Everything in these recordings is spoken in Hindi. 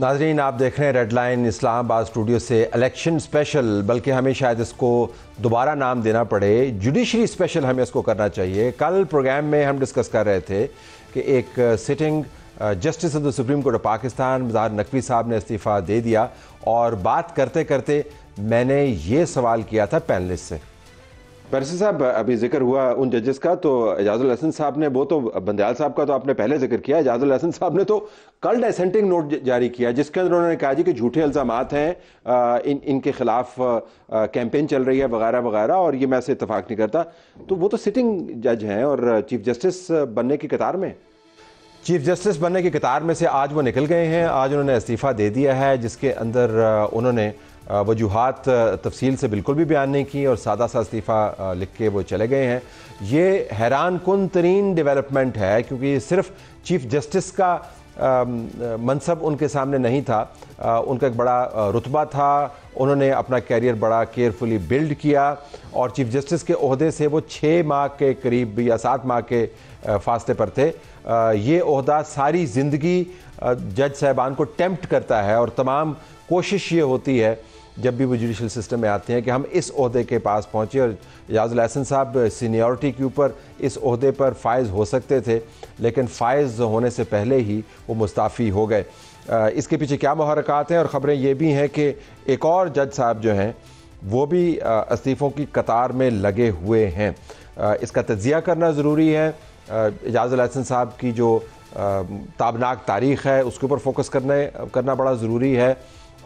नाजरीन आप देख रहे हैं रेड लाइन इस्लामाबाद स्टूडियो से इलेक्शन स्पेशल बल्कि हमें शायद इसको दोबारा नाम देना पड़े जुडिशरी स्पेशल हमें इसको करना चाहिए कल प्रोग्राम में हम डिस्कस कर रहे थे कि एक sitting justice of the supreme court of Pakistan Mazhar Naqvi साहब ने इस्तीफ़ा दे दिया और बात करते करते मैंने ये सवाल किया था पैनलिस्ट से परसी साहब अभी जिक्र हुआ उन जजेस का तो एजाजुल हसन साहब ने वो तो बंदयाल साहब का तो आपने पहले जिक्र किया एजाजुल हसन साहब ने तो कल डेसेंटिंग नोट जारी किया जिसके अंदर उन्होंने कहा जी कि झूठे इल्ज़ाम हैं इन इनके खिलाफ कैंपेन चल रही है वगैरह वगैरह और ये मैं से इतफाक़ नहीं करता तो वो तो सिटिंग जज हैं और चीफ जस्टिस बनने की कतार में चीफ जस्टिस बनने की कतार में से आज वो निकल गए हैं आज उन्होंने इस्तीफ़ा दे दिया है जिसके अंदर उन्होंने वजूहत तफसील से बिल्कुल भी बयान नहीं की और सादा सा इस्तीफ़ा लिख के वो चले गए हैं ये हैरान कन तरीन डेवलपमेंट है क्योंकि ये सिर्फ चीफ जस्टिस का मनसब उनके सामने नहीं था आ, उनका एक बड़ा रुतबा था उन्होंने अपना कैरियर बड़ा केयरफुली बिल्ड किया और चीफ जस्टिस के अहदे से वो छः माह के करीब या सात माह के फासले पर थे आ, ये अहदा सारी ज़िंदगी जज साहबान को टेम्प्ट करता है और तमाम कोशिश ये होती है जब भी वो जुडिशल सिस्टम में आते हैं कि हम इस अहदे के पास पहुँचे और याज लहसन साहब सीनियरिटी के ऊपर इस अहदे पर फायज़ हो सकते थे लेकिन फायज़ होने से पहले ही वो मुस्ताफ़ी हो गए इसके पीछे क्या महरक़ात हैं और ख़बरें ये भी हैं कि एक और जज साहब जो हैं वो भी इस्तीफ़ों की कतार में लगे हुए हैं इसका तजिया करना ज़रूरी है एजाज़ लहसन साहब की जो ताबनाक तारीख़ है उसके ऊपर फोकस करने करना बड़ा ज़रूरी है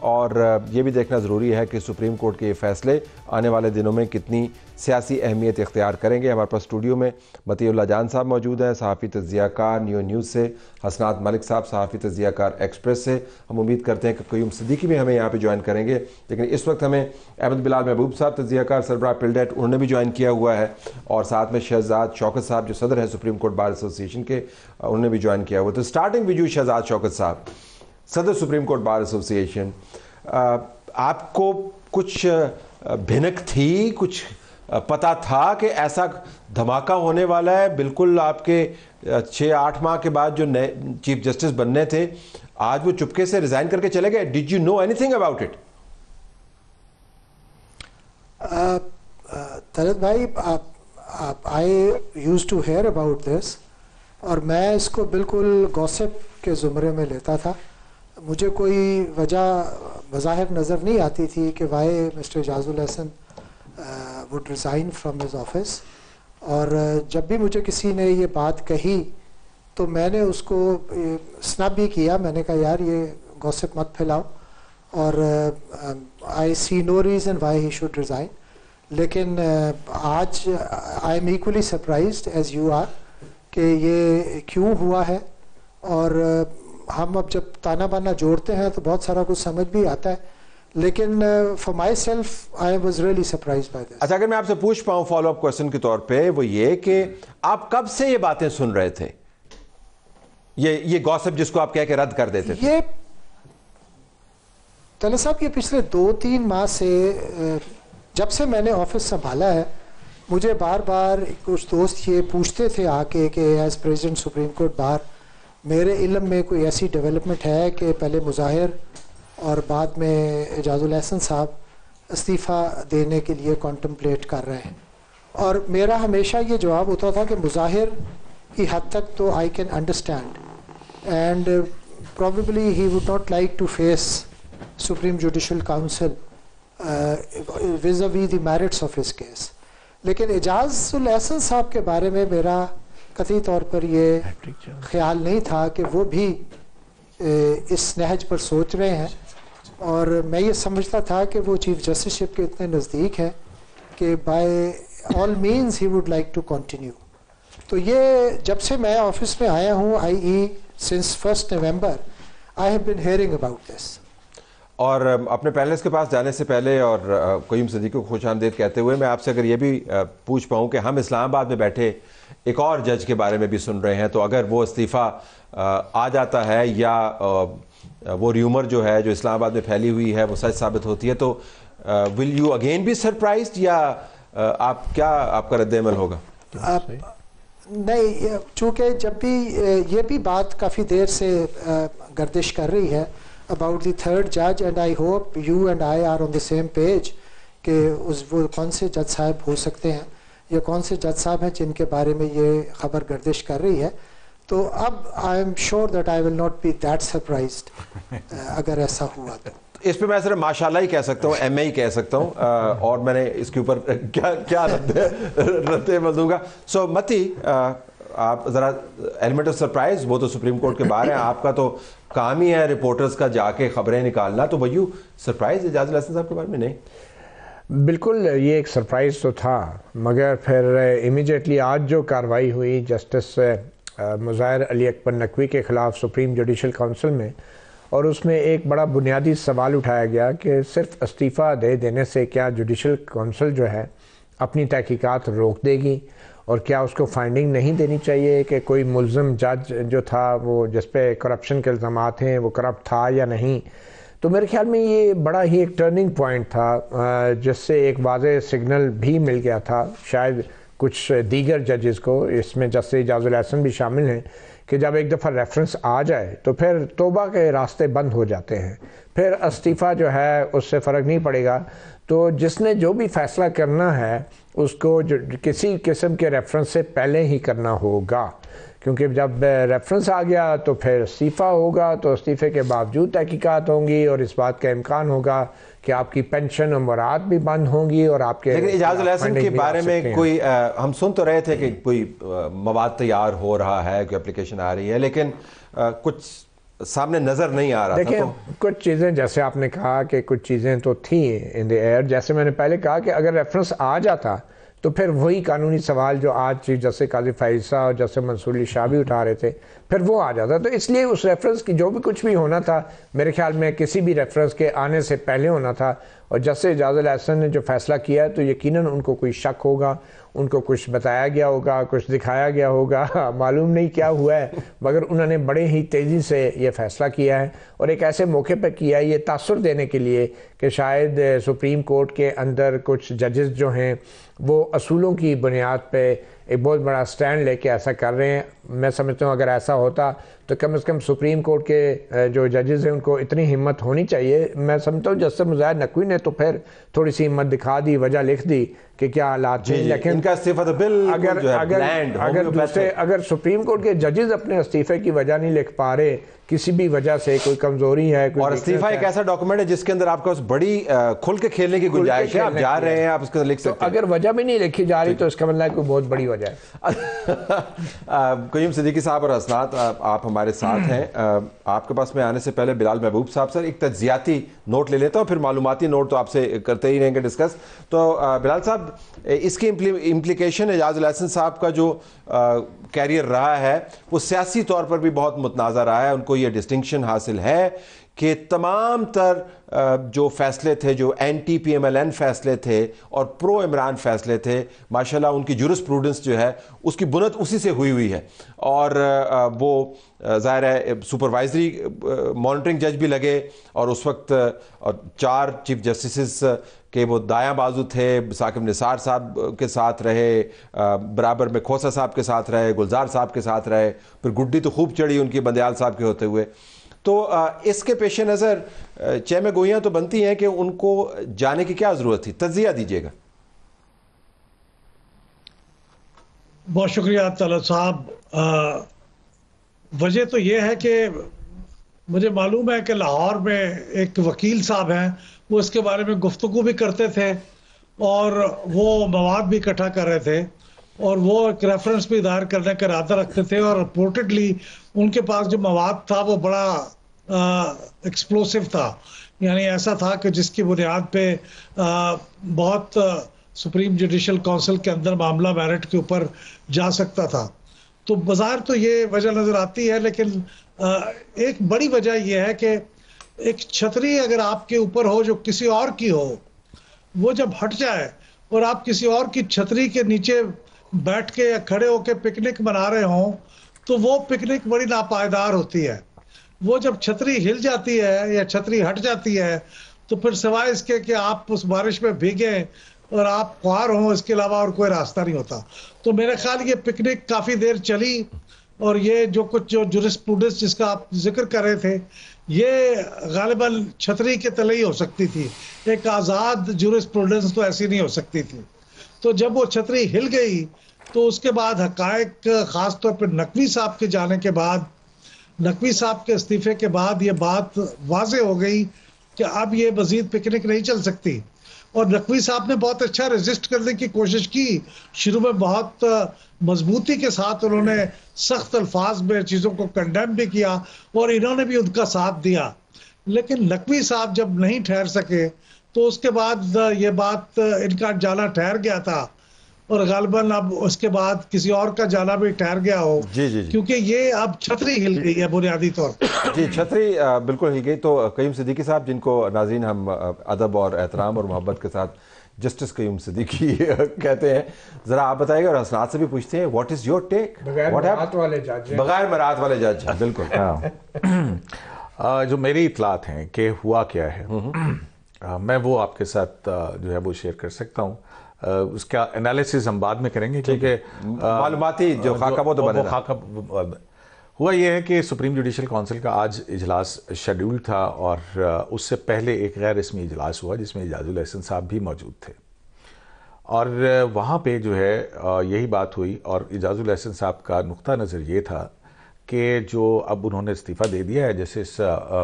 और ये भी देखना ज़रूरी है कि सुप्रीम कोर्ट के ये फैसले आने वाले दिनों में कितनी सियासी अहमियत इख्तियार करेंगे हमारे पास स्टूडियो में मतील्ला जान साहब मौजूद हैं सहाफ़ी तजियाकार न्यू न्यूज़ से हसनात मलिक साहब सहाफ़ी तजियाकार एक्सप्रेस से हम उम्मीद करते हैं कि क्यूम सदीकी भी हमें यहाँ पर ज्वाइन करेंगे लेकिन इस वक्त हमें अहमद बिलाल महबूब साहब तजियाकार तो सरबरा पिलडेट उन्होंने भी ज्वाइन किया हुआ है और साथ में शहजाद शौकत साहब जो सदर है सुप्रीम कोर्ट बार एसोसिएशन के उन्होंने भी ज्वाइन किया हुआ तो स्टार्टिंग विजू शहजाद शौकत साहब सदर सुप्रीम कोर्ट बार एसोसिएशन आपको कुछ भिनक थी कुछ पता था कि ऐसा धमाका होने वाला है बिल्कुल आपके छः आठ माह के बाद जो नए चीफ जस्टिस बनने थे आज वो चुपके से रिजाइन करके चले गए did you know anything about it तरत भाई I used to hear about this और मैं इसको बिल्कुल गॉसिप के ज़ुमरे में लेता था मुझे कोई वजह बज़ाहिर नज़र नहीं आती थी कि why mister Ejazul Hasan would resign from his office और uh, जब भी मुझे किसी ने ये बात कही तो मैंने उसको स्नब भी किया मैंने कहा यार ये गॉसिप मत फैलाओ और I see no reason why he should resign लेकिन uh, आज I am equally surprise as you are कि ये क्यों हुआ है और uh, हम अब जब ताना बाना जोड़ते हैं तो बहुत सारा कुछ समझ भी आता है लेकिन for myself I was really surprise by this अच्छा अगर मैं आपसे पूछ पाऊँ फॉलो अप क्वेश्चन के तौर पे वो ये कि आप कब से ये बातें सुन रहे थे ये ये गॉसिप जिसको आप कह के रद्द कर देते ये तले साहब ये पिछले दो तीन माह से uh, जब से मैंने ऑफिस संभाला है मुझे बार बार कुछ दोस्त ये पूछते थे आके कि as president supreme court bar मेरे इलम में कोई ऐसी डेवलपमेंट है कि पहले मुजाहिर और बाद में एजाजन साहब इस्तीफ़ा देने के लिए कॉन्टम्पलेट कर रहे हैं और मेरा हमेशा ये जवाब होता था कि मुजाहिर की हद तक तो I can understand and probably he would not like to face supreme judicial council vis-a-vis the merits of his case लेकिन एजाज़ुल अहसन साहब के बारे में मेरा कथी तौर पर ये ख्याल नहीं था कि वो भी इस नहज पर सोच रहे हैं और मैं ये समझता था कि वो चीफ जस्टिसशिप के इतने नज़दीक है कि by all means he would like to continue तो ये जब से मैं ऑफिस में आया हूँ ie since first November I have been hearing about this और अपने पैनलिस्ट के पास जाने से पहले और कयूम सदी को खुश आमदेद कहते हुए मैं आपसे अगर ये भी पूछ पाऊँ कि हम इस्लामाबाद में बैठे एक और जज के बारे में भी सुन रहे हैं तो अगर वो इस्तीफ़ा आ जाता है या वो र्यूमर जो है जो इस्लामाबाद में फैली हुई है वो सच साबित होती है तो विल यू अगेन भी सरप्राइज या आप क्या आपका रद्दमल होगा आप, नहीं चूँकि जब भी ये भी बात काफ़ी देर से गर्दिश कर रही है about the third judge and I hope you and I are on the same page कि उस वो कौन से जज साहब हो सकते हैं या कौन से जज साहब हैं जिनके बारे में ये खबर गर्दिश कर रही है तो अब I am sure that I will not be that surprise अगर ऐसा हुआ तो इस पे मैं सिर्फ माशाल्लाह ही कह सकता हूँ एम ही कह सकता हूँ और मैंने इसके ऊपर क्या क्या रद्द रद्द बदलूंगा सो मती आप ज़रा एलिमेंट ऑफ सरप्राइज वो तो सुप्रीम कोर्ट के बाहर है आपका तो काम ही है रिपोर्टर्स का जाके खबरें निकालना तो भैया सरप्राइज एजाज लहसन साहब के बारे में नहीं बिल्कुल ये एक सरप्राइज़ तो था मगर फिर इमिजिएटली uh, आज जो कार्रवाई हुई justice uh, uh, Mazahir Ali Akbar Naqvi के ख़िलाफ़ सुप्रीम जुडिशल काउंसिल में और उसमें एक बड़ा बुनियादी सवाल उठाया गया कि सिर्फ इस्तीफ़ा दे देने से क्या जुडिशल काउंसिल जो है अपनी तहकीकात रोक देगी और क्या उसको फाइंडिंग नहीं देनी चाहिए कि कोई मुलम जज जो था वो जिस पर करप्शन के इल्ज़ाम हैं वो करप्ट था या नहीं तो मेरे ख्याल में ये बड़ा ही एक टर्निंग पॉइंट था जिससे एक वाज सिग्नल भी मिल गया था शायद कुछ दीगर जजेस को इसमें जस्टिस एजाजुल हसन भी शामिल हैं कि जब एक दफ़ा रेफरेंस आ जाए तो फिर तोबा के रास्ते बंद हो जाते हैं फिर इस्तीफ़ा जो है उससे फ़र्क नहीं पड़ेगा तो जिसने जो भी फ़ैसला करना है उसको जो किसी किस्म के रेफरेंस से पहले ही करना होगा क्योंकि जब रेफरेंस आ गया तो फिर इस्तीफ़ा होगा तो इस्तीफ़े के बावजूद तहकीक़ात होंगी और इस बात का इम्कान होगा कि आपकी पेंशन और मुराद भी बंद होंगी और आपके लेकिन इजाज़ुल हसन के बारे में कोई आ, हम सुन तो रहे थे कि कोई मवाद तैयार हो रहा है कोई एप्लीकेशन आ रही है लेकिन आ, कुछ सामने नज़र नहीं आ रहा देखिए तो, कुछ चीज़ें जैसे आपने कहा कि कुछ चीज़ें तो थी इन द एयर जैसे मैंने पहले कहा कि अगर रेफरेंस आ जाता तो फिर वही कानूनी सवाल जो आज जैसे काजी फाइसा और जैसे मंसूर अली शाह भी उठा रहे थे फिर वो आ जाता तो इसलिए उस रेफरेंस की जो भी कुछ भी होना था मेरे ख्याल में किसी भी रेफरेंस के आने से पहले होना था और जैसे एजाज अहसन ने जो फ़ैसला किया है तो यकीन उनको कोई शक होगा उनको कुछ बताया गया होगा कुछ दिखाया गया होगा मालूम नहीं क्या हुआ है मगर उन्होंने बड़े ही तेज़ी से ये फ़ैसला किया है और एक ऐसे मौके पर किया है ये तासर देने के लिए कि शायद सुप्रीम कोर्ट के अंदर कुछ जजेस जो हैं वो असूलों की बुनियाद पर एक बहुत बड़ा स्टैंड लेके ऐसा कर रहे हैं मैं समझता हूँ अगर ऐसा होता तो कम से कम सुप्रीम कोर्ट के जो जजेस हैं उनको इतनी हिम्मत होनी चाहिए मैं समझता हूँ जस्टिस मुजाहिर नकवी ने तो फिर थोड़ी सी हिम्मत दिखा दी वजह लिख दी कि क्या हालात हैं लेकिन इनका सिफत तो बिल अगर अगर अगर दूसरे अगर सुप्रीम कोर्ट के जजेस अपने इस्तीफे की वजह नहीं लिख पा रहे किसी भी वजह से कोई कमजोरी है कोई और इस्तीफा एक ऐसा डॉक्यूमेंट है जिसके अंदर आपका उस बड़ी खुल के खेलने की गुंजाइश है आप जा रहे हैं आप उसके लिख तो सकते अगर वजह भी नहीं लिखी जा रही तो इसका मतलब कोई बहुत बड़ी वजह है कयूम सिद्दीकी साहब और असनात आप हमारे हमारे साथ हैं हम्म। आपके पास में आने से पहले बिलाल महबूब साहब सर एक तजियाती नोट ले लेता हूँ फिर मालूमती नोट तो आपसे करते ही रहेंगे डिस्कस तो बिलाल साहब इसकी इम्प्लिकेशन एजाज लहसन साहब का जो कैरियर रहा है वो सियासी तौर पर भी बहुत मुतनाजा रहा है उनको ये डिस्टिंक्शन हासिल है कि तमाम तर जो फैसले थे जो anti P M L N फैसले थे और प्रो इमरान फैसले थे माशाल्लाह उनकी जुरस प्रूडेंस जो है उसकी बुनत उसी से हुई हुई है और वो ज़ाहिर है सुपरवाइजरी मॉनिटरिंग जज भी लगे और उस वक्त और चार चीफ जस्टिस के वो दायां बाजू थे साकिब निसार साहब के साथ रहे बराबर में खोसा साहब के साथ रहे गुलजार साहब के साथ रहे फिर गुड्डी तो खूब चढ़ी उनकी बंदयाल साहब के होते हुए तो इसके पेश नज़र चैम गोयाँ तो बनती हैं कि उनको जाने की क्या ज़रूरत थी तजिया दीजिएगा बहुत शुक्रिया तला साहब वजह तो ये है कि मुझे मालूम है कि लाहौर में एक वकील साहब हैं वो इसके बारे में गुफ्तु भी करते थे और वो मवाद भी इकट्ठा कर रहे थे और वो एक रेफरेंस भी दायर करने का इरादा रखते थे और रिपोर्टेडली उनके पास जो मवाद था वो बड़ा एक्सप्लोसिव था यानी ऐसा था कि जिसकी बुनियाद पे आ, बहुत सुप्रीम जुडिशल काउंसिल के अंदर मामला मेरिट के ऊपर जा सकता था तो बाजार तो ये वजह नज़र आती है लेकिन आ, एक बड़ी वजह यह है कि एक छतरी अगर आपके ऊपर हो जो किसी और की हो वो जब हट जाए और आप किसी और की छतरी के नीचे बैठ के या खड़े होके पिकनिक मना रहे हों तो वो पिकनिक बड़ी नापायदार होती है वो जब छतरी हिल जाती है या छतरी हट जाती है तो फिर सिवाय इसके कि आप उस बारिश में भीगे और आप ख्वार हों इसके अलावा और कोई रास्ता नहीं होता तो मेरे ख्याल ये पिकनिक काफ़ी देर चली और ये जो कुछ जो जुरिस्प्रूडेंस जिसका आप जिक्र कर रहे थे ये गालिबा छतरी के तले ही हो सकती थी एक आज़ाद जुरिस्प्रूडेंस तो ऐसी नहीं हो सकती थी तो जब वो छतरी हिल गई तो उसके बाद हकायक ख़ासतौर पर नकवी साहब के जाने के बाद नकवी साहब के इस्तीफे के बाद ये बात वाज हो गई कि अब ये मजीद पिकनिक नहीं चल सकती और नकवी साहब ने बहुत अच्छा रजिस्ट करने की कोशिश की शुरू में बहुत मजबूती के साथ उन्होंने सख्त अल्फाज में चीज़ों को कंडेम भी किया और इन्होंने भी उनका साथ दिया लेकिन नकवी साहब जब नहीं ठहर सके तो उसके बाद ये बात इनका जाना ठहर गया था और गालबन अब उसके बाद किसी और का जाना भी ठहर गया हो जी जी, जी। क्योंकि ये अब छतरी हिल गई है बुनियादी तौर पर जी छतरी बिल्कुल हिल गई तो कईम सिद्दीकी साहब जिनको नाजीन हम अदब और एहतराम और मोहब्बत के साथ जस्टिस कयूम सिद्दीकी कहते हैं जरा आप बताइए और हसनात से भी पूछते हैं व्हाट इज योर टेक बगैर वाले मरात वाले जज बिल्कुल हाँ। जो मेरी इतलात हैं कि हुआ क्या है हम्म। मैं वो आपके साथ जो है वो शेयर कर सकता हूँ उसका एनालिसिस हम बाद में करेंगे क्योंकि मालूमती जो खाका वो तो बने खाका हुआ यह है कि सुप्रीम जुडिशल काउंसिल का आज इजलास शेड्यूल था और उससे पहले एक गैर रस्मी इजलास हुआ जिसमें इजाजुल अहसन साहब भी मौजूद थे और वहाँ पे जो है यही बात हुई और इजाजुल अहसन साहब का नुक़ा नज़र ये था कि जो अब उन्होंने इस्तीफ़ा दे दिया है जैसे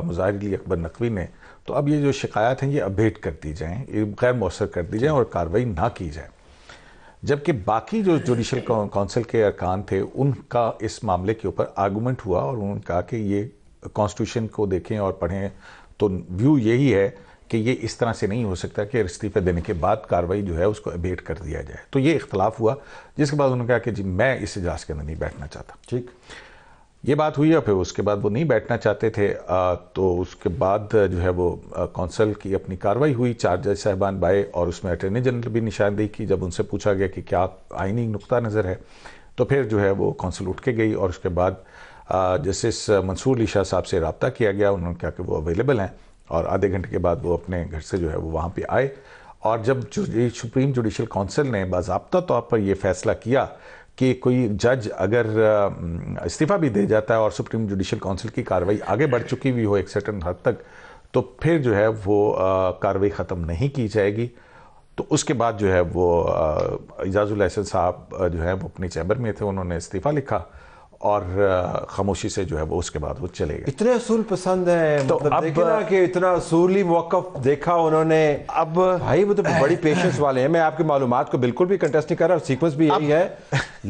मुजाहिर अकबर नकवी ने तो अब ये जो शिकायत हैं ये अबेट कर दी जाएँ गैर मौसर कर दी जाएँ और कार्रवाई ना की जाए जबकि बाकी जो जुडिशल काउंसिल के अरकान थे उनका इस मामले के ऊपर आर्गूमेंट हुआ और उन्होंने कहा कि ये कॉन्स्टिट्यूशन को देखें और पढ़ें तो व्यू यही है कि ये इस तरह से नहीं हो सकता कि इस्तीफे देने के बाद कार्रवाई जो है उसको अबेट कर दिया जाए तो ये इख्तलाफ हुआ जिसके बाद उन्होंने कहा कि जी मैं इस इजलास के अंदर नहीं बैठना चाहता ठीक ये बात हुई और फिर उसके बाद वो नहीं बैठना चाहते थे आ, तो उसके बाद जो है वो कौंसल की अपनी कार्रवाई हुई चार जज साहबान बाए और उसमें अटर्नी जनरल भी निशानदेही की जब उनसे पूछा गया कि क्या आइनी नुकता नज़र है तो फिर जो है वो कौंसिल उठ के गई और उसके बाद जस्टिस मंसूर अली शाह साहब से रबता किया गया उन्होंने कहा कि वो अवेलेबल हैं और आधे घंटे के बाद वो अपने घर से जो है वो वहाँ पर आए और जब सुप्रीम जुडिशल काउंसिल ने बाबा तौर पर यह फैसला किया कि कोई जज अगर इस्तीफा भी दे जाता है और सुप्रीम जुडिशल काउंसिल की कार्रवाई आगे बढ़ चुकी हुई हो एक सर्टन हद तक तो फिर जो है वो कार्रवाई ख़त्म नहीं की जाएगी तो उसके बाद जो है वो इजाज़ुल हसन साहब जो है वो अपने चैम्बर में थे उन्होंने इस्तीफ़ा लिखा और खामोशी से जो है वो उसके बाद वो चले गए इतने असूल पसंद है तो मतलब अब देखे ना कि इतना असूली मौकफ देखा उन्होंने अब भाई वो तो बड़ी पेशेंस वाले हैं मैं आपकी मालूम को बिल्कुल भी कंटेस्ट नहीं कर रहा सीक्वेंस भी यही है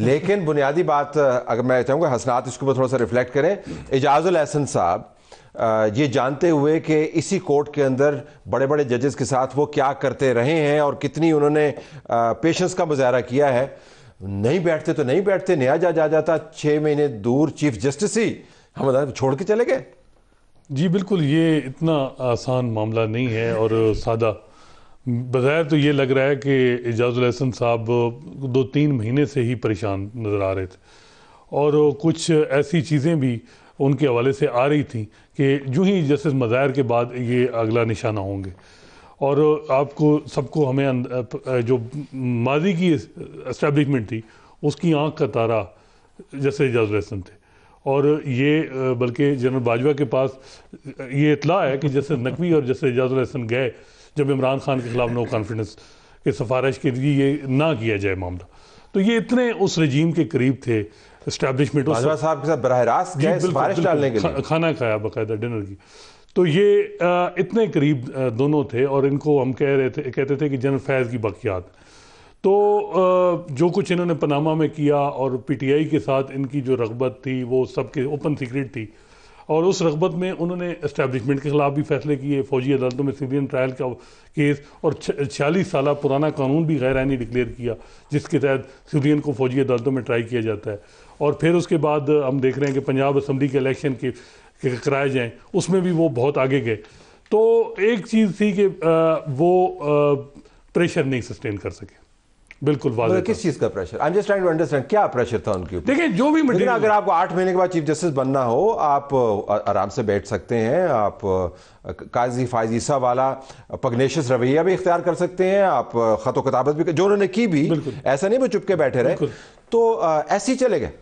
लेकिन बुनियादी बात अगर मैं चाहूँगा हसनात इसके ऊपर थोड़ा सा रिफ्लेक्ट करें एजाजुल एहसन साहब ये जानते हुए कि इसी कोर्ट के अंदर बड़े बड़े जजेस के साथ वो क्या करते रहे हैं और कितनी उन्होंने पेशेंस का मुजाहरा किया है नहीं बैठते तो नहीं बैठते नया जज आ जाता छः महीने दूर चीफ जस्टिस ही हम छोड़ के चले गए जी बिल्कुल ये इतना आसान मामला नहीं है और सादा बगैर तो ये लग रहा है कि अहसन साहब दो तीन महीने से ही परेशान नज़र आ रहे थे और कुछ ऐसी चीज़ें भी उनके हवाले से आ रही थी कि यूं ही जस्टिस मज़ाहिर के बाद ये अगला निशाना होंगे और आपको सबको हमें जो माजी की इस्टेब्लिशमेंट थी उसकी आंख का तारा जैसे एजाज रहसन थे और ये बल्कि जनरल बाजवा के पास ये इतला है कि जैसे नकवी और जैसे एजाज रहसन गए जब इमरान खान के ख़िलाफ़ नो कॉन्फिडेंस के सिफारिश के लिए ये ना किया जाए मामला तो ये इतने उस रजीम के करीब थे इस्टेब्लिशमेंट साहब के साथ बरह रास्त खाना खाया बाकायदा डिनर की तो ये इतने करीब दोनों थे और इनको हम कह रहे थे कहते थे कि जनरल फैज़ की बाकियात तो जो कुछ इन्होंने पनामा में किया और पीटीआई के साथ इनकी जो रगबत थी वो सबके ओपन सीक्रेट थी और उस रगबत में उन्होंने इस्टेबलिशमेंट के ख़िलाफ़ भी फैसले किए फ़ौजी अदालतों में सिविलियन ट्रायल का केस और छियालीस साल पुराना कानून भी गैर आनी डिक्लेयर किया जिसके तहत सिविलियन को फ़ौजी अदालतों में ट्राई किया जाता है और फिर उसके बाद हम देख रहे हैं कि पंजाब असम्बली के इलेक्शन के कराए जाएं उसमें भी वो बहुत आगे गए तो एक चीज़ थी कि वो प्रेशर नहीं सस्टेन कर सके बिल्कुल वाजह मतलब किस चीज़ का pressure I am just trying to understand क्या प्रेशर था उनके ऊपर देखिए जो भी लेकिन अगर आपको आठ महीने के बाद चीफ जस्टिस बनना हो आप आराम से बैठ सकते हैं आप काजी फायजीसा वाला पगनेशियस रवैया भी इख्तियार कर सकते हैं आप खतो किताबत भी जो उन्होंने की भी ऐसा नहीं वो चुपके बैठे रहे तो ऐसे ही चले गए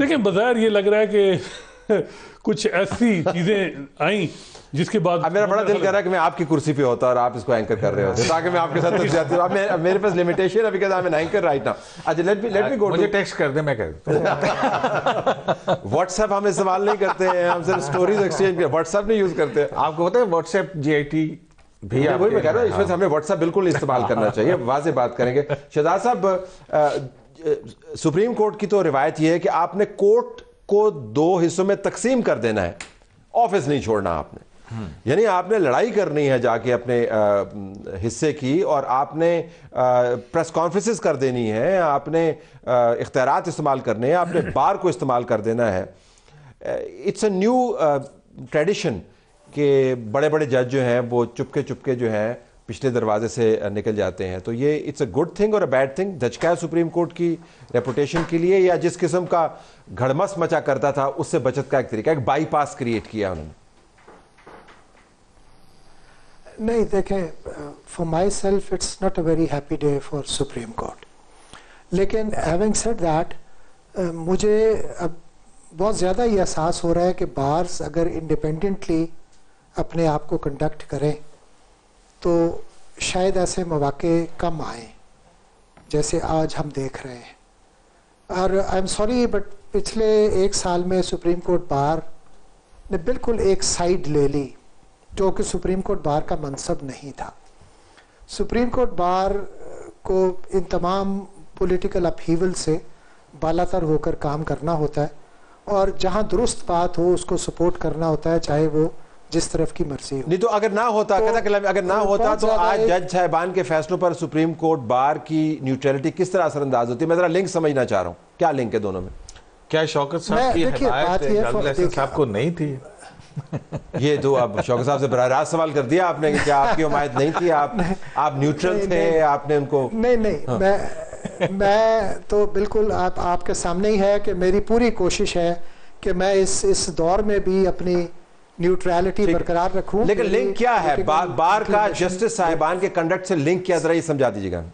देखिए बाजार ये लग रहा है कि कुछ ऐसी चीजें आई जिसके बाद मेरा बड़ा दिल कर रहा है कि मैं आपकी कुर्सी पे होता और आप इसको एंकर कर रहे होते ताकि मैं आपके साथ तक जाती हूँ अब मेरे पास लिमिटेशन है because I am anchor right now अच्छा let me let me go मुझे टेक्स्ट कर दे मैं कर व्हाट्सएप हम इस्तेमाल नहीं करते हैं हम सिर्फ स्टोरीज एक्सचेंज कर व्हाट्सएप नहीं यूज करते आपको पता है व्हाट्सएप जीआईटी भी वही मैं कह रहा हूँ इसमें हमें व्हाट्सएप बिल्कुल इस्तेमाल करना चाहिए वाजे बात करेंगे शहजाद साहब सुप्रीम कोर्ट की तो रिवायत यह है कि आपने कोर्ट को दो हिस्सों में तकसीम कर देना है ऑफिस नहीं छोड़ना आपने यानी आपने लड़ाई करनी है जाके अपने आ, हिस्से की और आपने आ, प्रेस कॉन्फ्रेंसिस कर देनी है आपने इख्तियार इस्तेमाल करने हैं आपने बार को इस्तेमाल कर देना है इट्स अ न्यू ट्रेडिशन के बड़े बड़े जज जो हैं वो चुपके चुपके जो हैं पिछले दरवाजे से निकल जाते हैं तो ये इट्स अ गुड थिंग और अ बैड थिंग धचका सुप्रीम कोर्ट की रेपुटेशन के लिए या जिस किस्म का घड़मस मचा करता था उससे बचत का एक तरीका एक बाईपास क्रिएट किया उन्होंने नहीं देखें for myself it's not a very happy day for supreme court लेकिन हैविंग सेड दैट मुझे अब बहुत ज़्यादा ये एहसास हो रहा है कि बार्स अगर इंडिपेंडेंटली अपने आप को कंडक्ट करें तो शायद ऐसे मौाक़े कम आए जैसे आज हम देख रहे हैं और आई एम सॉरी बट पिछले एक साल में सुप्रीम कोर्ट बार ने बिल्कुल एक साइड ले ली जो कि सुप्रीम कोर्ट बार का मनसब नहीं था सुप्रीम कोर्ट बार को इन तमाम पॉलिटिकल अपहीवल से बालातर होकर काम करना होता है और जहां दुरुस्त बात हो उसको सपोर्ट करना होता है चाहे वो जिस तरफ की मर्जी हो नहीं तो अगर ना होता तो, कहता कि अगर ना तो होता तो आज जज साहबान के फैसलों पर सुप्रीम कोर्ट बार की न्यूट्रलिटी किस तरह असरअंदाज होती है मैं जरा लिंक समझना चाह रहा हूँ क्या लिंक है दोनों में क्या शौकत साहब को नहीं थी ये तो आप शौकत साहब से बरह रास्त सवाल कर दिया आपने कि क्या आपकी हमायत नहीं थी आप आप न्यूट्रल थे आपने उनको नहीं नहीं हाँ। मैं मैं तो बिल्कुल आप आपके सामने ही है कि मेरी पूरी कोशिश है कि मैं इस इस दौर में भी अपनी न्यूट्रलिटी बरकरार रखूं लेकिन लिंक क्या है बार, बार का जस्टिस साहिबान के कंडक्ट से लिंक क्या जरा ये समझा दीजिएगा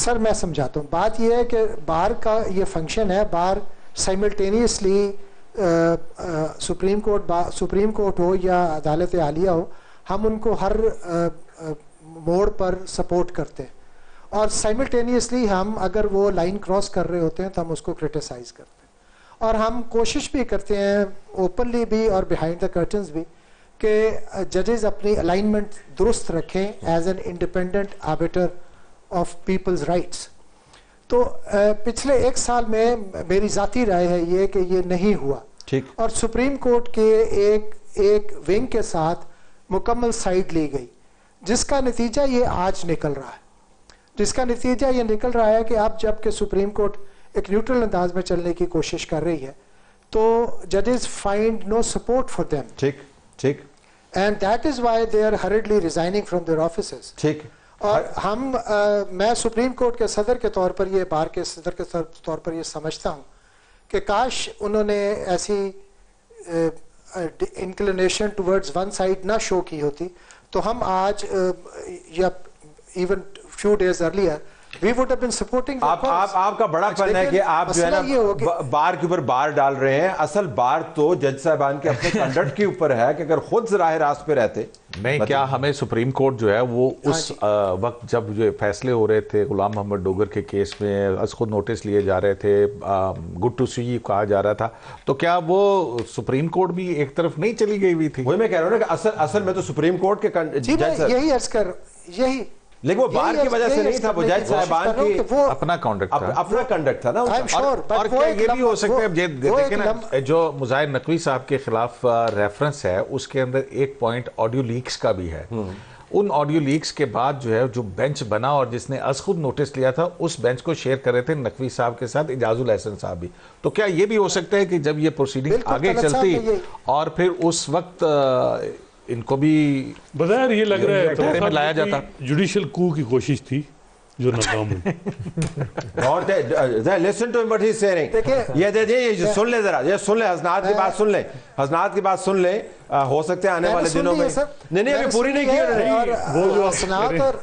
सर मैं समझाता हूँ बात यह है कि बार का ये फंक्शन है bar simultaneously supreme court supreme court हो या अदालत आलिया हो हम उनको हर मोड़ पर सपोर्ट करते हैं और साइमल्टेनियसली हम अगर वो लाइन क्रॉस कर रहे होते हैं तो हम उसको क्रिटिसाइज़ करते हैं और हम कोशिश भी करते हैं ओपनली भी और बिहाइंड द कर्टन भी कि जजेस अपनी अलाइनमेंट दुरुस्त रखें as an independent arbiter of people's rights तो पिछले एक साल में मेरी जाती राय है ये कि ये नहीं हुआ ठीक और सुप्रीम कोर्ट के एक एक विंग के साथ मुकम्मल साइड ली गई जिसका नतीजा ये आज निकल रहा है जिसका नतीजा ये निकल रहा है कि आप जबकि सुप्रीम कोर्ट एक न्यूट्रल अंदाज में चलने की कोशिश कर रही है तो जजेस find no support for them ठीक ठीक and that is why they are hurriedly resigning from their offices ठीक और हम आ, मैं सुप्रीम कोर्ट के सदर के तौर पर ये बार के सदर के तौर पर ये समझता हूँ कि काश उन्होंने ऐसी इंक्लिनेशन टुवर्ड्स वन साइड ना शो की होती तो हम आज आ, या even few days earlier we would have been supporting आप, आप आपका बड़ा फन है कि आप जो है ना बार के ऊपर बार डाल रहे हैं असल बार तो जज साहबान के अपने कंडक्ट के ऊपर है कि अगर खुद राह रास्त पे रहते नहीं मतलब क्या हमें सुप्रीम कोर्ट जो है वो हाँ उस आ, वक्त जब जो फैसले हो रहे थे गुलाम मोहम्मद डोगर के केस में उसको नोटिस लिए जा रहे थे गुड टू सी कहा जा रहा था तो क्या वो सुप्रीम कोर्ट भी एक तरफ नहीं चली गई हुई थी वही मैं कह रहा हूँ ना कि असल असल में तो सुप्रीम कोर्ट के यही अर्ज कर यही लेकिन वो बार की वजह से नहीं था बुजायद साहबान की अपना कॉन्डक्ट था अपना कंडक्ट था ना और, और क्या ये भी हो सकता है देखिए ना जो मुजाहिर नकवी साहब के खिलाफ रेफरेंस है उसके अंदर एक पॉइंट ऑडियो लीक्स का भी है हम्म। उन ऑडियो लीक्स के बाद जो है जो बेंच बना और जिसने अज खुद नोटिस लिया था उस बेंच को शेयर कर रहे थे नकवी साहब के साथ इजाजुल एहसन साहब भी तो क्या ये भी हो सकता है कि जब ये प्रोसीडिंग आगे तो अच्छा चलती और फिर उस वक्त इनको भी बजायर ये लग रहा है तो में लाया तो जाता जुडिशियल कू की कोशिश थी जो नाकाम और listen to but he saying ये दे ये सुन ले जरा ये सुन ले हजनात की बात सुन ले हजनात की बात सुन ले हो सकते हैं आने वाले दिनों में नहीं नहीं अभी पूरी नहीं की वो जो हजनात और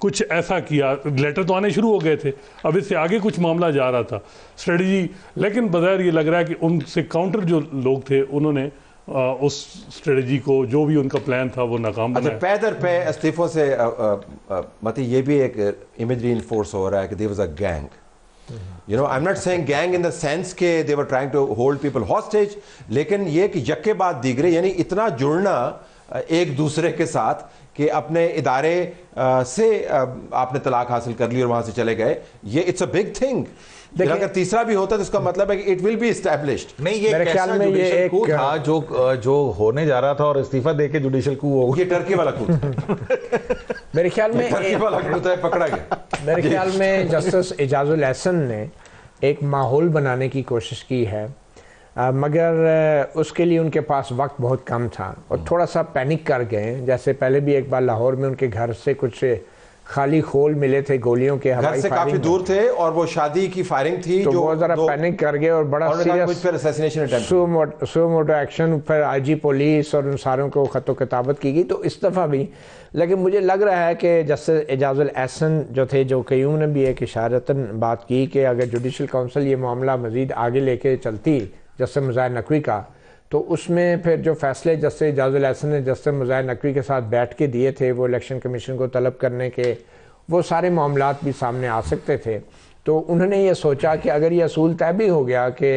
कुछ ऐसा किया लेटर तो आने शुरू हो गए थे अब इससे आगे कुछ मामला जा रहा था स्ट्रेटजी लेकिन बज़ैर ये लग रहा है कि उनसे काउंटर जो लोग थे उन्होंने आ, उस स्ट्रेटजी को जो भी उनका प्लान था वो नाकाम अच्छा पैदर पे इस्तीफों से मतलब ये भी एक इमेज री हो रहा है कि they was a gang you know I am not saying gang in the sense के they were trying to hold people hostage लेकिन ये कि यक्के बाद दिख दीगरे यानी इतना जुड़ना एक दूसरे के साथ कि अपने इदारे से आपने तलाक हासिल कर ली और वहां से चले गए ये इट्स अ बिग थिंग अगर तीसरा भी होता तो इसका मतलब है कि इट विल बी इस्टेब्लिश्ड नहीं ये मेरे ख्याल में ये एक था जो जो होने जा रहा था और इस्तीफा दे के जुडिशियल कू हो ये टर्की वाला कू मेरे ख्याल में टर्की वाला कू तो पकड़ा गया मेरे ख्याल में जस्टिस एजाजुल एहसन ने एक माहौल बनाने की कोशिश की है मगर उसके लिए उनके पास वक्त बहुत कम था और थोड़ा सा पैनिक कर गए जैसे पहले भी एक बार लाहौर में उनके घर से कुछ खाली खोल मिले थे गोलियों के हवाई से काफी दूर थे और वो शादी की फायरिंग थी तो जो जरा पैनिक कर गए और बड़ा सीरियस मोटो एक्शन फिर आईजी पुलिस और उन सारों को खतो किताबत की गई तो इस दफ़ा भी लेकिन मुझे लग रहा है कि जस्टिस एजाजुल एहसन जो थे जो कयूम ने भी एक इशारतन बात की कि अगर जुडिशल काउंसिल ये मामला मज़ीद आगे लेके चलती जस्टिस मुजाहिर नकवी का तो उसमें फिर जो फैसले जस्टिस इजाजुल अहसन ने जस्टिस मुजाहिर नकवी के साथ बैठ के दिए थे वो इलेक्शन कमीशन को तलब करने के वो सारे मामला भी सामने आ सकते थे तो उन्होंने ये सोचा कि अगर ये असूल तय भी हो गया कि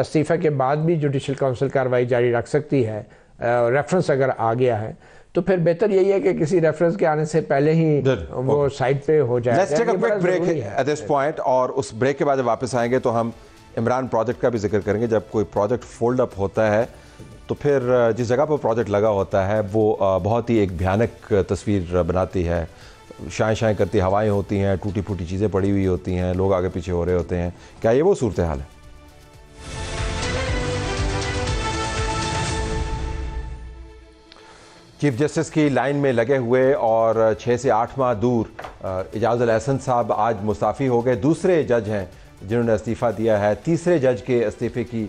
इस्तीफ़े के बाद भी जुडिशल काउंसिल कार्रवाई जारी रख सकती है रेफरेंस अगर आ गया है तो फिर बेहतर यही है कि किसी रेफरेंस के आने से पहले ही वो साइड पे हो जाए ब्रेक एट दिस पॉइंट और उस ब्रेक के बाद वापस आएंगे तो हम इमरान प्रोजेक्ट का भी जिक्र करेंगे जब कोई प्रोजेक्ट फोल्ड अप होता है तो फिर जिस जगह पर प्रोजेक्ट लगा होता है वो बहुत ही एक भयानक तस्वीर बनाती है शाएँ शाएँ करती हवाएं होती हैं टूटी फूटी चीज़ें पड़ी हुई होती हैं लोग आगे पीछे हो रहे होते हैं क्या ये वो सूरत हाल है चीफ जस्टिस की लाइन में लगे हुए और छः से आठ माह दूर एजाज अलहसन साहब आज मुसाफी हो गए दूसरे जज हैं जिन्होंने इस्तीफ़ा दिया है तीसरे जज के इस्तीफ़े की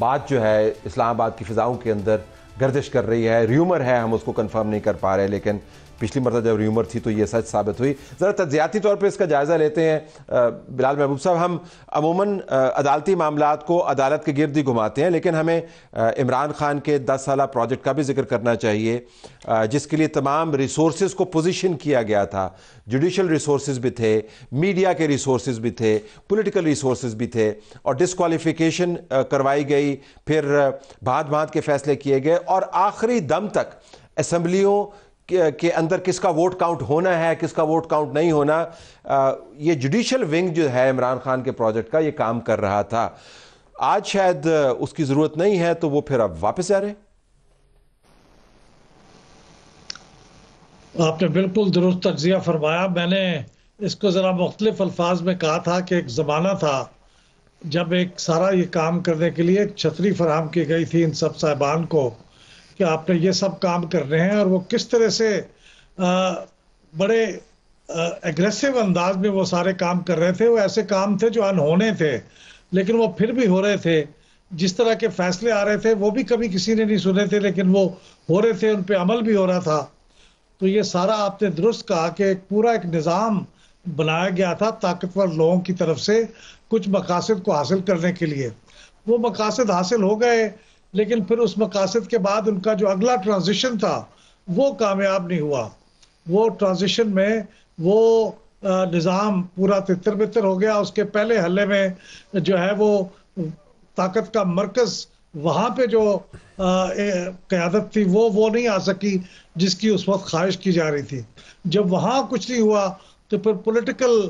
बात जो है इस्लामाबाद की फ़िज़ाओं के अंदर गर्दिश कर रही है र्यूमर है हम उसको कंफर्म नहीं कर पा रहे लेकिन पिछली मरत जब र्यूमर थी तो ये सच साबित हुई ज़रा तजियाती तौर पर इसका जायज़ा लेते हैं बिलाल महबूब साहब हम अमूमन अदालती मामला को अदालत के गिरद ही घुमाते हैं लेकिन हमें इमरान खान के दस साल प्रोजेक्ट का भी जिक्र करना चाहिए जिसके लिए तमाम रिसोर्स को पोजिशन किया गया था जुडिशल रिसोर्स भी थे मीडिया के रिसोर्स भी थे पोलिटिकल रिसोर्स भी थे और डिसकॉलीफिकेशन करवाई गई फिर भांत भांत के फैसले किए गए और आखिरी दम तक असम्बलियों के अंदर किसका वोट काउंट होना है किसका वोट काउंट नहीं होना ये जुडिशल विंग जो है इमरान खान के प्रोजेक्ट का ये काम कर रहा था आज शायद उसकी ज़रूरत नहीं है तो वो फिर अब वापस आ रहे आपने बिल्कुल दुरुस्त तजिया फरमाया मैंने इसको ज़रा मुख्तलिफ अल्फाज में कहा था कि एक ज़माना था जब एक सारा ये काम करने के लिए छतरी फराम की गई थी इन सब साहिबान को कि आपने ये सब काम कर रहे हैं और वो किस तरह से आ, बड़े एग्रेसिव अंदाज में वो सारे काम कर रहे थे वो ऐसे काम थे जो अनहोने थे लेकिन वो फिर भी हो रहे थे जिस तरह के फैसले आ रहे थे वो भी कभी किसी ने नहीं सुने थे लेकिन वो हो रहे थे उन पर अमल भी हो रहा था तो ये सारा आपने दुरुस्त कहा कि एक पूरा एक निज़ाम बनाया गया था ताकतवर लोगों की तरफ से कुछ मकासद को हासिल करने के लिए वो मकासद हासिल हो गए लेकिन फिर उस मकासद के बाद उनका जो अगला ट्रांजिशन था वो कामयाब नहीं हुआ वो ट्रांजिशन में वो निज़ाम पूरा तितर बितर हो गया उसके पहले हल्ले में जो है वो ताकत का मरकज़ वहाँ पे जो क़्यादत थी वो वो नहीं आ सकी जिसकी उस वक्त ख्वाहिश की जा रही थी जब वहाँ कुछ नहीं हुआ तो फिर पॉलिटिकल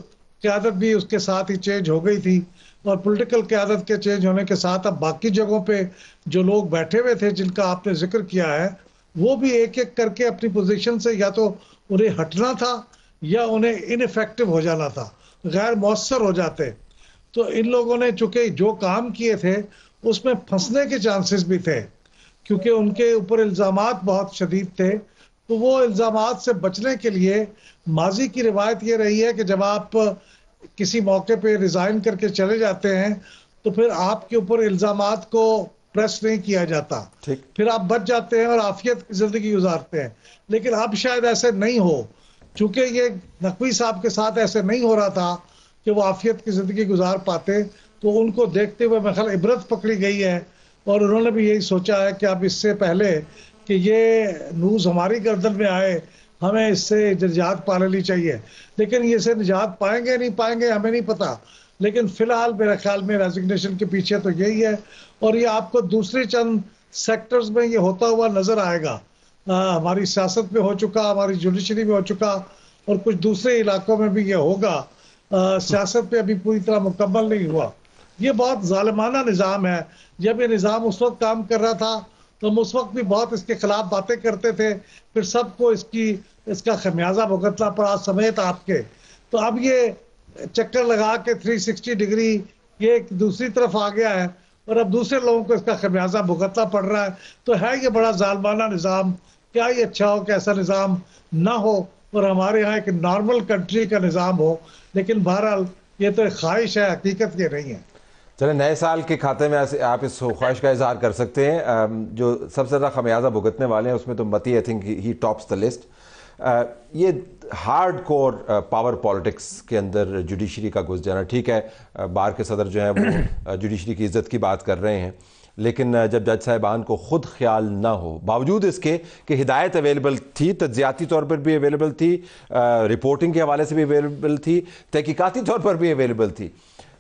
क़्यादत भी उसके साथ ही चेंज हो गई थी और पॉलिटिकल क्यादत के चेंज होने के साथ अब बाकी जगहों पे जो लोग बैठे हुए थे जिनका आपने जिक्र किया है वो भी एक एक करके अपनी पोजीशन से या तो उन्हें हटना था या उन्हें इनफेक्टिव हो जाना था गैर मौसर हो जाते तो इन लोगों ने चूंकि जो काम किए थे उसमें फंसने के चांसेस भी थे क्योंकि उनके ऊपर इल्ज़ाम बहुत शदीद थे तो वो इल्ज़ाम से बचने के लिए माजी की रिवायत ये रही है कि जब आप किसी मौके पे रिजाइन करके चले जाते हैं तो फिर आपके ऊपर इल्जाम को प्रेस नहीं किया जाता फिर आप बच जाते हैं और आफियत की जिंदगी गुजारते हैं लेकिन अब शायद ऐसे नहीं हो चूंकि ये नकवी साहब के साथ ऐसे नहीं हो रहा था कि वो आफियत की जिंदगी गुजार पाते तो उनको देखते हुए मेरे ख्याल इबरत पकड़ी गई है और उन्होंने भी यही सोचा है कि आप इससे पहले कि ये न्यूज़ हमारी गर्दन में आए हमें इससे निजात पा लेनी चाहिए लेकिन ये से निजात पाएंगे नहीं पाएंगे हमें नहीं पता लेकिन फिलहाल मेरे ख्याल में रेजिग्नेशन के पीछे तो यही है और ये आपको दूसरे चंद सेक्टर्स में ये होता हुआ नजर आएगा आ, हमारी सियासत में हो चुका हमारी जुडिशरी में हो चुका और कुछ दूसरे इलाकों में भी ये होगा सियासत पे अभी पूरी तरह मुकम्मल नहीं हुआ ये बहुत जालमाना निज़ाम है जब ये निज़ाम उस वक्त काम कर रहा था तो हम उस वक्त भी बहुत इसके खिलाफ बातें करते थे फिर सबको इसकी इसका खमियाजा भुगतना पड़ा समेत आपके तो अब ये चक्कर लगा के 360 डिग्री ये एक दूसरी तरफ आ गया है और अब दूसरे लोगों को इसका खमियाजा भुगतना पड़ रहा है तो है ये बड़ा जालमाना निज़ाम क्या ही अच्छा हो कि ऐसा निज़ाम ना हो और हमारे यहाँ एक नॉर्मल कंट्री का निज़ाम हो लेकिन बहरहाल ये तो एक ख्वाहिश है हकीकत ये नहीं है चले नए साल के खाते में आप इस ख्वाहिश का इजहार कर सकते हैं जो सबसे ज़्यादा खमियाजा भुगतने वाले हैं उसमें तो मती I think he tops the list ये हार्ड कोर पावर पॉलिटिक्स के अंदर जुडिशरी का घुस जाना ठीक है बाहर के सदर जो है वो जुडिशरी की इज्जत की बात कर रहे हैं लेकिन जब जज साहिबान को ख़ुद ख्याल ना हो बावजूद इसके कि हिदायत अवेलेबल थी तजियाती तौर पर भी अवेलेबल थी रिपोर्टिंग के हवाले से भी अवेलेबल थी तहकीकती तौर पर भी अवेलेबल थी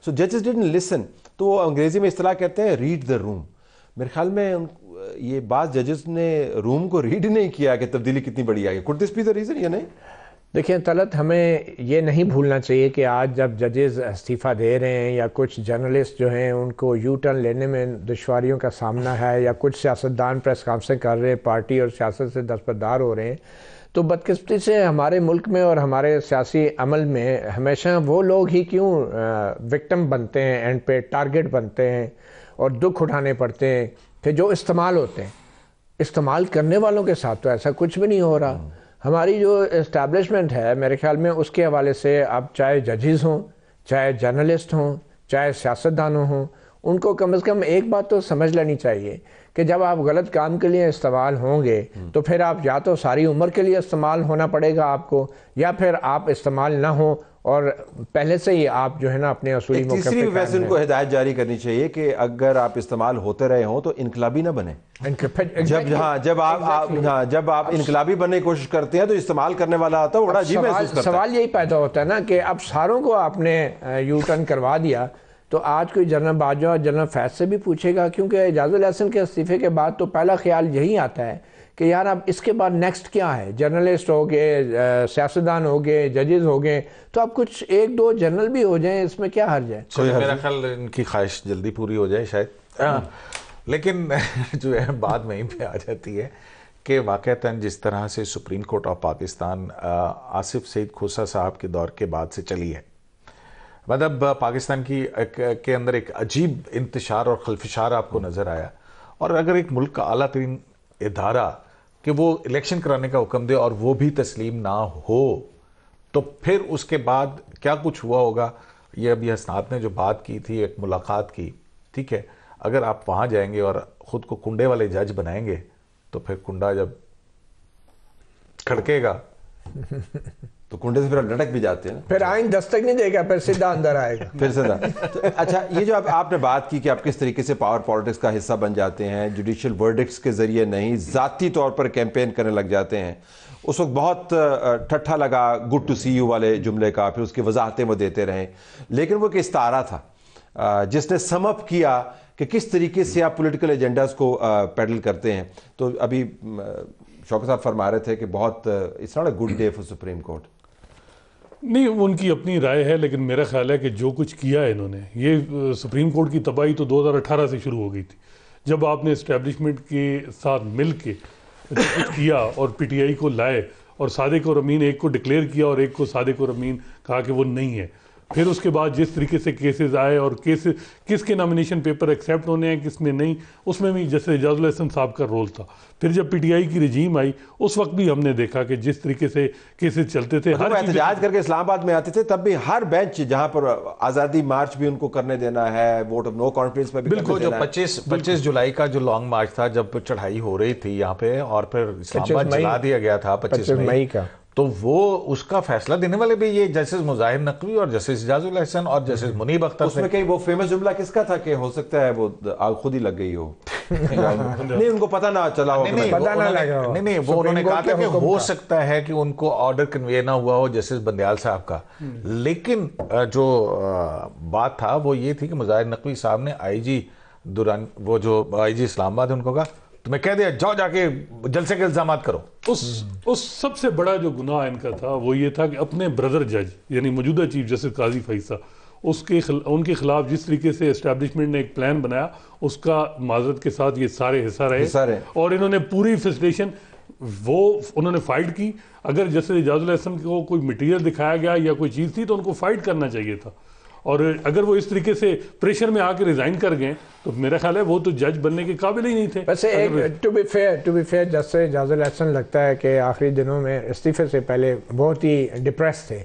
सो जजेस डिडन लिसन तो अंग्रेज़ी में इतला कहते हैं रीड द रूम मेरे ख्याल में ये बात जजेस ने रूम को रीड नहीं किया कि तब्दीली कितनी बड़ी I could this be the reason या नहीं देखिए तलत हमें ये नहीं भूलना चाहिए कि आज जब जजेस इस्तीफ़ा दे रहे हैं या कुछ जर्नलिस्ट जो हैं उनको यू टर्न लेने में दुशारियों का सामना है या कुछ सियासतदान प्रेस कॉन्फ्रेंस कर रहे हैं पार्टी और सियासत से दस्तरदार हो रहे हैं तो बदकस्मती से हमारे मुल्क में और हमारे सियासी अमल में हमेशा वो लोग ही क्यों विक्टम बनते हैं एंड पे टारगेट बनते हैं और दुख उठाने पड़ते हैं कि जो इस्तेमाल होते हैं इस्तेमाल करने वालों के साथ तो ऐसा कुछ भी नहीं हो रहा हमारी जो इस्टेबलिशमेंट है मेरे ख्याल में उसके हवाले से आप चाहे जजेस हों चाहे जर्नलिस्ट हों चाहे सियासतदानों हों उनको कम अज़ कम एक बात तो समझ लेनी चाहिए कि जब आप गलत काम के लिए इस्तेमाल होंगे हम्म। तो फिर आप या तो सारी उम्र के लिए इस्तेमाल होना पड़ेगा आपको या फिर आप इस्तेमाल ना हो और पहले से ही आप जो है ना अपने उनको हिदायत जारी करनी चाहिए कि अगर आप इस्तेमाल होते रहे हों तो इनकलाबी ना बने जब हाँ जब आप, हाँ जब आप इनकलाबी बनने की कोशिश करते हैं तो इस्तेमाल करने वाला आता है बड़ा सवाल, सवाल यही पैदा होता है ना कि अब सारों को आपने यू टर्न करवा दिया तो आज कोई जनरल बाजवा और जनरल फैज से भी पूछेगा क्योंकि एजाज हसन के इस्तीफ़े के बाद तो पहला ख्याल यही आता है कि यार अब इसके बाद नेक्स्ट क्या है जर्नलिस्ट हो गए सियासतदान हो गए जजेस हो गए तो अब कुछ एक दो जनरल भी हो जाएं इसमें क्या हर्ज है तो मेरा ख्याल इनकी ख्वाहिश जल्दी पूरी हो जाए शायद हाँ। लेकिन जो है बात में ही आ जाती है कि वाक़ता जिस तरह से supreme court of Pakistan Asif Saeed Khosa साहब के दौर के बाद से चली है मतलब पाकिस्तान की के अंदर एक अजीब इंतशार और खलफिशार आपको नज़र आया और अगर एक मुल्क का अला तरीन इदारा कि वो इलेक्शन कराने का हुक्म दे और वो भी तस्लीम ना हो तो फिर उसके बाद क्या कुछ हुआ होगा ये अभी हसनात ने जो बात की थी एक मुलाकात की ठीक है अगर आप वहाँ जाएंगे और ख़ुद को कुंडे वाले जज बनाएंगे तो फिर कुंडा जब खड़केगा तो कुंडे से फिर आप लटक भी जाते हैं फिर आइन दस्तक नहीं देगा फिर सीधा अंदर आएगा फिर सीधा तो अच्छा ये जो आप, आपने बात की कि आप किस तरीके से पावर पॉलिटिक्स का हिस्सा बन जाते हैं जुडिशियल वर्डिक्स के जरिए नहीं ज़ाती तौर पर कैंपेन करने लग जाते हैं उस वक्त बहुत ठट्ठा लगा गुड टू सी यू वाले जुमले का फिर उसकी वजाहतें वो देते रहे लेकिन वो एक इस्तारा था जिसने समअप किया कि किस तरीके से आप पोलिटिकल एजेंडाज को पैडल करते हैं तो अभी शौकत साहब फरमा रहे थे कि बहुत it's not a good day for supreme court नहीं उनकी अपनी राय है लेकिन मेरा ख्याल है कि जो कुछ किया है इन्होंने ये सुप्रीम कोर्ट की तबाही तो 2018 से शुरू हो गई थी जब आपने इस्टेब्लिशमेंट के साथ मिल के कुछ किया और पीटीआई को लाए और सादिक और अमीन एक को डिक्लेयर किया और एक को सादिक और अमीन कहा कि वो नहीं है फिर उसके बाद जिस तरीके से केसेस आए और केस किसके नामिनेशन पेपर एक्सेप्ट होने हैं किसने नहीं उसमें भी जैसे एजाजुल अहसन साहब का रोल था फिर जब पीटीआई की रिजीम आई उस वक्त भी हमने देखा कि जिस तरीके से केसेस चलते थे तो हर एहतजाज तो करके इस्लामाबाद में आते थे तब भी हर बेंच जहां पर आज़ादी मार्च भी उनको करने देना है वोट ऑफ नो कॉन्फिडेंस में बिल्कुल जो पच्चीस पच्चीस जुलाई का जो लॉन्ग मार्च था जब चढ़ाई हो रही थी यहाँ पे और फिर इस्लामाबाद दिया गया था पच्चीस मई का तो वो उसका फैसला देने वाले भी ये जस्टिस मुजाहिर नकवी और जस्टिस इजाजुल हसन और जस्टिस मुनीब अख्तर उसमें कहीं वो फेमस जुमला किसका था कि हो सकता है वो आग खुद ही लग गई हो नहीं उनको पता ना चला हो नहीं पता ना लगा नहीं नहीं वो उन्होंने कहा था कि हो सकता है कि उनको ऑर्डर कन्वे ना हुआ हो जस्टिस बंदयाल साहब का लेकिन जो बात था वो ये थी कि मुजाहिर नकवी साहब ने आई जी दुरान वो जो आई जी इस्लामाबाद उनको कहा तो मैं कह दिया जाओ जाके जलसे के इल्जाम करो उस उस सबसे बड़ा जो गुनाह इनका था वो ये था कि अपने ब्रदर जज यानी मौजूदा चीफ जस्टिस काजी फैसा उसके खिला, उनके खिलाफ जिस तरीके से एस्टेब्लिशमेंट ने एक प्लान बनाया उसका माजरत के साथ ये सारे हिस्सा रहे और इन्होंने पूरी फेस्टेशन वो उन्होंने फाइट की अगर जैसे एजाजुल को कोई मटेरियल दिखाया गया या कोई चीज़ थी तो उनको फाइट करना चाहिए था और अगर वो इस तरीके से प्रेशर में आके रिजाइन कर गए तो मेरा ख्याल है वो तो जज बनने के काबिल ही नहीं थे वैसे एक to be fair to be fair जज से जाजल एहसन लगता है कि आखिरी दिनों में इस्तीफे से पहले बहुत ही डिप्रेस थे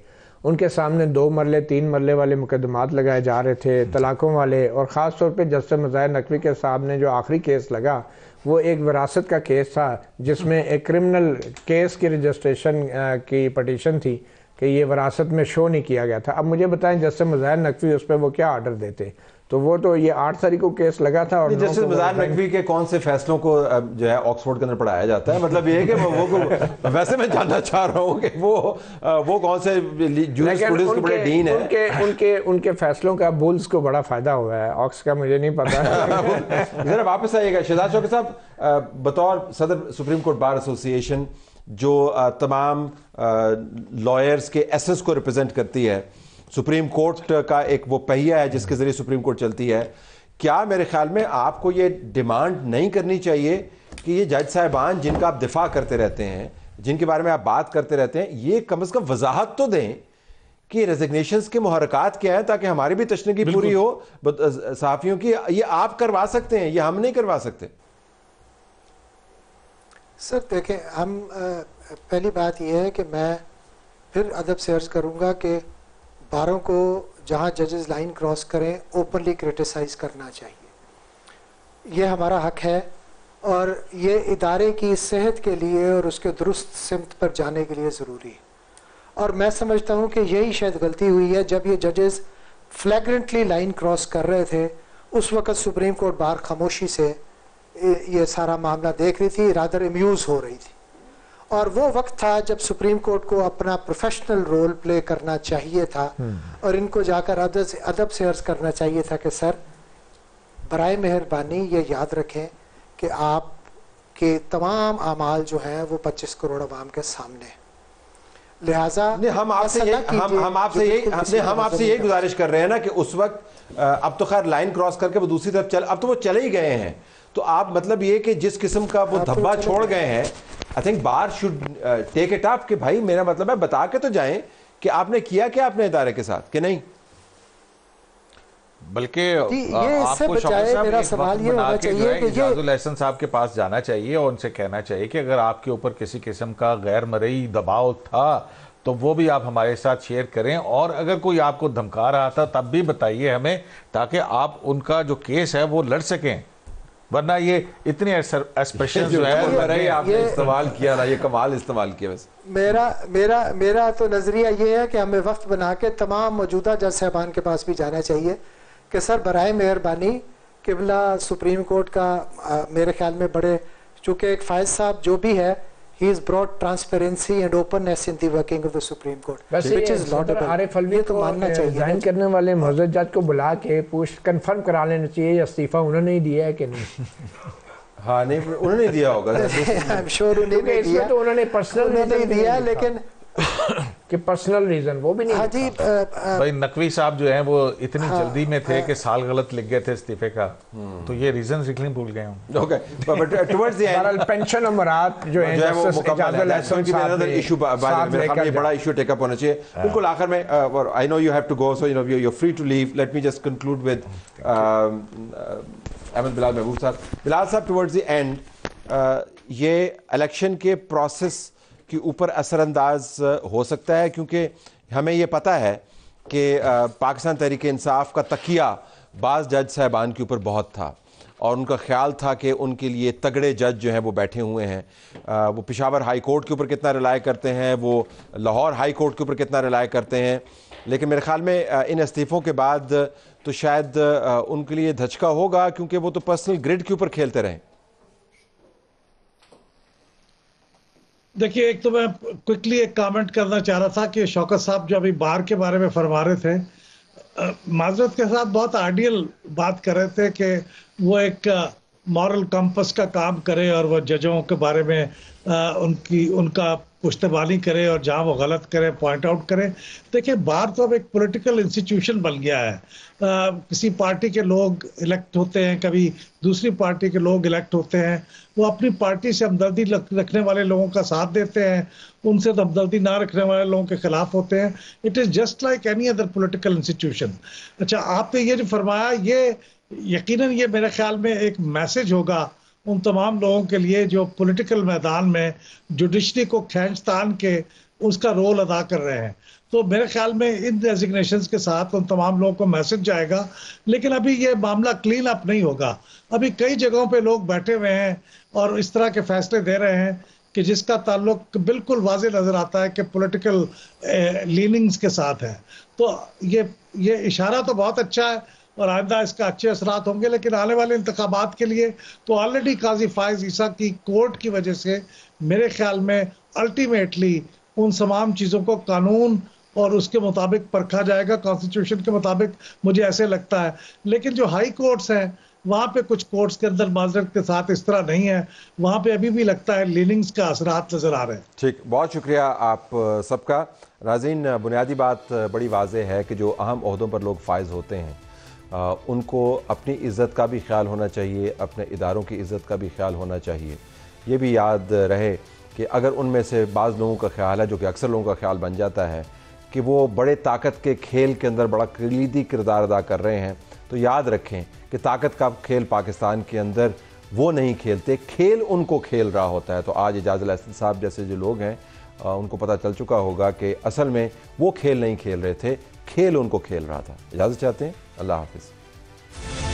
उनके सामने दो मरले तीन मरले वाले मुकदमात लगाए जा रहे थे तलाक़ों वाले और ख़ास तौर पर जस्टिस मज़ाहिर नकवी के सामने जो आखिरी केस लगा वो एक विरासत का केस था जिसमें एक क्रिमिनल केस की रजिस्ट्रेशन की पटिशन थी कि ये वरासत में शो नहीं किया गया था अब मुझे बताएं जस्टिस मज़ाहिर नकवी उस पर वो क्या ऑर्डर देते तो वो तो ये आठ तारीख को केस लगा था और जस्टिस मजार नकवी के कौन से फैसलों को जो है ऑक्सफोर्ड के अंदर पढ़ाया जाता है मतलब ये कि वो को वैसे मैं जानना चाह रहा हूँ कि वो वो कौन से के बड़े डीन है उनके उनके उनके फैसलों का बुल्स को बड़ा फायदा हुआ है ऑक्स का मुझे नहीं पता जरा वापस आइएगा शहजाद चौके साहब बतौर सदर सुप्रीम कोर्ट बार एसोसिएशन जो तमाम लॉयर्स के एसेस को रिप्रेजेंट करती है सुप्रीम कोर्ट का एक वो पहिया है जिसके ज़रिए सुप्रीम कोर्ट चलती है क्या मेरे ख्याल में आपको ये डिमांड नहीं करनी चाहिए कि ये जज साहिबान जिनका आप दिफा करते रहते हैं जिनके बारे में आप बात करते रहते हैं ये कम अज़ कम वजाहत तो दें कि रेजिग्नेशन के मुहरकत क्या हैं ताकि हमारी भी तशनगी पूरी हो सहाफियों की ये आप करवा सकते हैं ये हम नहीं करवा सकते सर देखें हम पहली बात यह है कि मैं फिर अदब से अर्ज करूँगा कि बारों को जहाँ जजेस लाइन क्रॉस करें ओपनली क्रिटिसाइज़ करना चाहिए यह हमारा हक है और ये इदारे की सेहत के लिए और उसके दुरुस्त सिमत पर जाने के लिए ज़रूरी है और मैं समझता हूँ कि यही शायद गलती हुई है जब ये जजेस फ्लैग्रेंटली लाइन क्रॉस कर रहे थे उस वक़्त सुप्रीम कोर्ट बार खामोशी से ये सारा मामला देख रही थी रादर एम्यूज़ हो रही थी और वो वक्त था जब सुप्रीम कोर्ट को अपना प्रोफेशनल रोल प्ले करना चाहिए था हम्म। और इनको जाकर अदब से अदब से अर्ज करना चाहिए था कि सर बर मेहरबानी ये याद रखें कि आप के तमाम अमाल जो हैं वो 25 करोड़ अवाम के सामने लिहाजा हम आपसे हम हम आपसे यही हम आपसे यही गुजारिश कर रहे हैं ना कि उस वक्त अब तो खैर लाइन क्रॉस करके वो दूसरी तरफ चल अब तो वो चले ही गए हैं तो आप मतलब ये कि जिस किस्म का वो धब्बा छोड़ गए हैं I think bar should take it up कि भाई मेरा मतलब है बता के तो जाएं कि आपने किया क्या अपने इदारे के साथ कि नहीं बल्कि uh, आपको मेरा सवाल ये होना चाहिए कि इजाजुल साहब के पास जाना चाहिए और उनसे कहना चाहिए कि अगर आपके ऊपर किसी किस्म का गैर मरई दबाव था तो वो भी आप हमारे साथ शेयर करें और अगर कोई आपको धमका रहा था तब भी बताइए हमें ताकि आप उनका जो केस है वो लड़ सकें वरना ये इतने एक्सप्रेशन जो है तो ये, आपने इस्तेमाल किया ना ये कमाल इस्तेमाल किया वैसे मेरा मेरा मेरा तो नज़रिया ये है कि हमें वक्त बना के तमाम मौजूदा जज साहबान के पास भी जाना चाहिए कि सर बर मेहरबानी किबला सुप्रीम कोर्ट का आ, मेरे ख्याल में बड़े चूँकि एक फायज साहब जो भी है he has brought transparency and openness in the working of the Supreme Court, which is laudable. Arif Alvi तो को रिजाइन करने वाले मोहजत जज को बुला के पूछ कंफर्म करा लेना चाहिए इस्तीफा उन्होंने ही दिया है कि नहीं हाँ नहीं उन्होंने दिया होगा आई एम श्योर उन्होंने दिया तो उन्होंने पर्सनल नहीं दिया लेकिन कि पर्सनल रीजन वो भी नहीं अजीब हाँ भाई नकवी साहब जो हैं वो इतनी आ, हाँ, जल्दी में थे हाँ। कि साल गलत लिख गए थे इस्तीफे का हम्म। तो ये रीजन लिखने भूल गए पेंशन uh, जो है बिल्कुल आखिर में I know you have to go so you know you are free to leave let me just conclude with Ahmed Bilal Mehboob साहब बिलाल साहब टुवर्ड्स द एंड ये इलेक्शन के प्रोसेस के ऊपर असरअंदाज हो सकता है क्योंकि हमें ये पता है कि पाकिस्तान तहरीक इंसाफ का तकिया बाज़ जज साहबान के ऊपर बहुत था और उनका ख्याल था कि उनके लिए तगड़े जज जो हैं वो बैठे हुए हैं वो पिशावर हाई कोर्ट के ऊपर कितना रिलाय करते हैं वो लाहौर हाई कोर्ट के ऊपर कितना रिलाय करते हैं लेकिन मेरे ख्याल में इन इस्तीफ़ों के बाद तो शायद उनके लिए धचका होगा क्योंकि वो तो पर्सनल ग्रिड के ऊपर खेलते रहें देखिए एक तो मैं क्विकली एक कमेंट करना चाह रहा था कि शौकत साहब जो अभी बार के बारे में फरमा रहे थे माजरत के साथ बहुत आइडियल बात कर रहे थे कि वो एक मॉरल कंपस का काम करे और वह जजों के बारे में आ, उनकी उनका पुश्तबानी करे और जहाँ वो गलत करे पॉइंट आउट करे देखिए बार तो अब एक पॉलिटिकल इंस्टीट्यूशन बन गया है आ, किसी पार्टी के लोग इलेक्ट होते हैं कभी दूसरी पार्टी के लोग इलेक्ट होते हैं वो अपनी पार्टी से हमदर्दी रखने वाले लोगों का साथ देते हैं उनसे तो हमदर्दी ना रखने वाले लोगों के खिलाफ होते हैं it is just like any other political institution अच्छा आपने ये जो फरमाया ये यकीन ये मेरे ख्याल में एक मैसेज होगा उन तमाम लोगों के लिए जो पॉलिटिकल मैदान में जुडिशरी को खेच तान के उसका रोल अदा कर रहे हैं तो मेरे ख्याल में इन रेजिग्नेशन के साथ उन तमाम लोगों को मैसेज जाएगा लेकिन अभी ये मामला क्लीन अप नहीं होगा अभी कई जगहों पे लोग बैठे हुए हैं और इस तरह के फैसले दे रहे हैं कि जिसका ताल्लुक बिल्कुल वाज नज़र आता है कि पॉलिटिकल लीनिंग्स के साथ है तो ये ये इशारा तो बहुत अच्छा है और आइंदा इसका अच्छे असरात होंगे लेकिन आने वाले इंतबात के लिए तो ऑलरेडी काजी फायज ईसा की कोर्ट की वजह से मेरे ख्याल में अल्टीमेटली उन तमाम चीज़ों को कानून और उसके मुताबिक परखा जाएगा कॉन्स्टिट्यूशन के मुताबिक मुझे ऐसे लगता है लेकिन जो हाई कोर्ट्स हैं वहाँ पे कुछ कोर्ट्स के अंदर माजरत के साथ इस तरह नहीं है वहाँ पे अभी भी लगता है लीनिंग्स का असरात नज़र आ रहे हैं ठीक बहुत शुक्रिया आप सबका राजीन बुनियादी बात बड़ी वाज है कि जो अहम अहदों पर लोग फायज होते हैं आ, उनको अपनी इज़्ज़त का भी ख्याल होना चाहिए अपने इदारों की इज़्ज़त का भी ख्याल होना चाहिए ये भी याद रहे कि अगर उनमें से बाज़ लोगों का ख्याल है जो कि अक्सर लोगों का ख्याल बन जाता है कि वो बड़े ताकत के खेल के अंदर बड़ा कलीदी किरदार अदा कर रहे हैं तो याद रखें कि ताकत का खेल पाकिस्तान के अंदर वो नहीं खेलते खेल उनको खेल रहा होता है तो आज एजाज अहसन साहब जैसे जो लोग हैं उनको पता चल चुका होगा कि असल में वो खेल नहीं खेल रहे थे खेल उनको खेल रहा था इजाज़त चाहते हैं अल्लाह हाफिज़